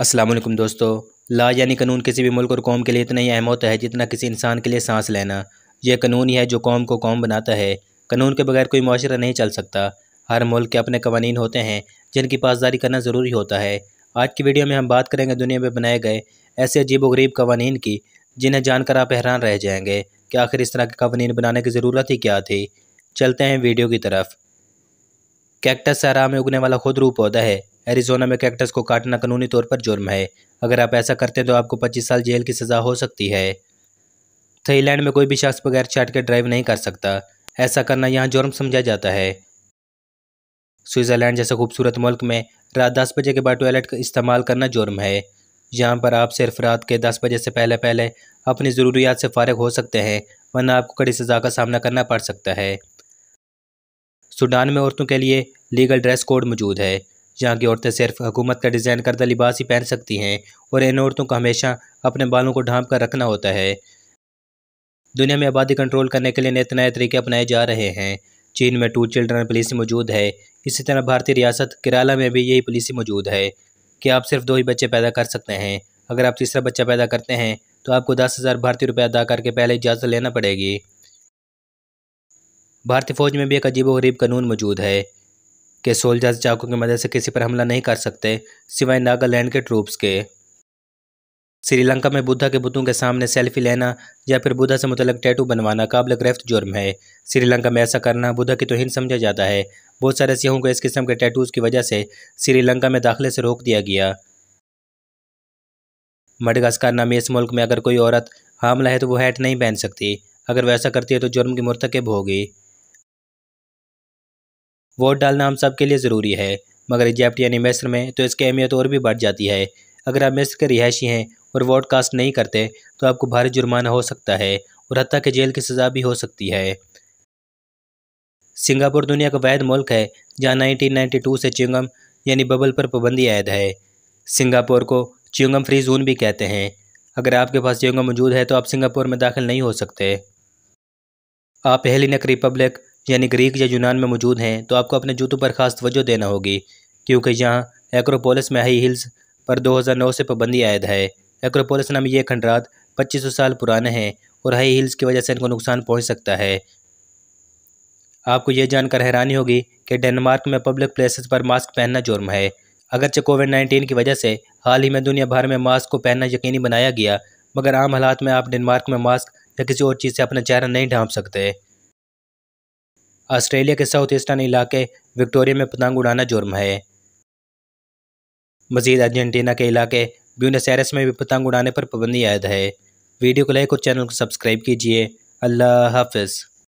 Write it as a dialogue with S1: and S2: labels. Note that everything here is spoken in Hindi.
S1: अस्सलाम वालेकुम दोस्तों ला यानी कानून किसी भी मुल्क और कौम के लिए इतना ही अहम होता है जितना किसी इंसान के लिए सांस लेना यह कानून ही है जो कौम को कौम बनाता है कानून के बगैर कोई माशरा नहीं चल सकता हर मुल्क के अपने कवानीन होते हैं जिनकी पासदारी करना ज़रूरी होता है आज की वीडियो में हम बात करेंगे दुनिया में बनाए गए ऐसे अजीब व गरीब कवानीन की जिन्हें जानकर आप हैरान रह जाएंगे कि आखिर इस तरह के कवानीन बनाने की ज़रूरत ही क्या थी चलते हैं वीडियो की तरफ कैक्टस सहरा में उगने वाला खुद रूप पौधा है एरिजोना में कैक्टस को काटना कानूनी तौर पर जुर्म है अगर आप ऐसा करते हैं तो आपको 25 साल जेल की सज़ा हो सकती है थाईलैंड में कोई भी शख्स बगैर चाट के ड्राइव नहीं कर सकता ऐसा करना यहाँ जुर्म समझा जाता है स्विट्ज़रलैंड जैसे खूबसूरत मुल्क में रात दस बजे के बाद टॉयलेट का इस्तेमाल करना जुर्म है यहाँ पर आप सिर्फ रात के दस बजे से पहले पहले अपनी ज़रूरियात से फारग हो सकते हैं वरना आपको कड़ी सज़ा का सामना करना पड़ सकता है सूडान में औरतों के लिए लीगल ड्रेस कोड मौजूद है जहाँ की औरतें सिर्फ हुकूमत का डिज़ाइन करदा लिबास ही पहन सकती हैं और इन औरतों को हमेशा अपने बालों को ढांप कर रखना होता है दुनिया में आबादी कंट्रोल करने के लिए नए नए तरीके अपनाए जा रहे हैं चीन में टू चिल्ड्रन पुलिस मौजूद है इसी तरह भारतीय रियासत केरला में भी यही पुलिस मौजूद है कि आप सिर्फ दो ही बच्चे पैदा कर सकते हैं अगर आप तीसरा बच्चा पैदा करते हैं तो आपको दस हज़ार भारतीय रुपये अदा करके पहले इजाज़त लेना पड़ेगी भारतीय फौज में भी एक अजीब व गरीब कानून मौजूद है के सोल्जर्स चाकू की मदद से किसी पर हमला नहीं कर सकते सिवाय नागालैंड के ट्रूप्स के श्रीलंका में बुद्धा के बुतों के सामने सेल्फी लेना या फिर बुद्धा से मुतलक टैटू बनवाना काबिल गिरफ्त जुर्म है श्रीलंका में ऐसा करना बुद्धा की तोहिन समझा जाता है बहुत सारे सिंहों को इस किस्म के टैटूज़ की वजह से श्रीलंका में दाखिले से रोक दिया गया मडगास्कर नाम इस मुल्क में अगर कोई औरत हामला है तो वो हैट नहीं पहन सकती अगर वैसा करती है तो जुर्म की मरतकब होगी वोट डालना हम सब के लिए ज़रूरी है मगर इजिप्ट यानी मिस्र में तो इसकी अहमियत और भी बढ़ जाती है अगर आप मिस्र के रिहायशी हैं और वोट कास्ट नहीं करते तो आपको भारी जुर्माना हो सकता है और हती के जेल की सज़ा भी हो सकती है सिंगापुर दुनिया का वैध मुल्क है जहाँ टू से च्यूंगम यानी बबल पर पाबंदी आयद है सिंगापुर को च्यूंगम फ्री जोन भी कहते हैं अगर आपके पास च्यूंगम मौजूद है तो आप सिंगापुर में दाखिल नहीं हो सकते आप हेलिनक रिपब्लिक यानी ग्रीक या यूनान में मौजूद हैं तो आपको अपने जूतों पर खास तवज्जो देना होगी क्योंकि यहाँ एक्रोपोलिस में हाई हिल्स पर 2009 से पाबंदी आयद है एक्रोपोलिस नाम ये खंडरात 2500 साल पुराने हैं और हाई हिल्स की वजह से इनको नुकसान पहुँच सकता है आपको ये जानकर हैरानी होगी कि डेनमार्क में पब्लिक प्लेसेस पर मास्क पहनना जुर्म है अगरचे कोविड नाइन्टीन की वजह से हाल ही में दुनिया भर में मास्क को पहनना यकीनी बनाया गया मगर आम हालात में आप डेनमार्क में मास्क या किसी और चीज़ से अपना चेहरा नहीं ढांप सकते ऑस्ट्रेलिया के साउथ ईस्टर्न इलाके विक्टोरिया में पतंग उड़ाना जुर्म है मजीद अर्जेंटीना के इलाके ब्यूनसैरस में भी पतंग उड़ाने पर पाबंदी आयद है वीडियो को लाइक और चैनल को सब्सक्राइब कीजिए अल्लाह हाफिज़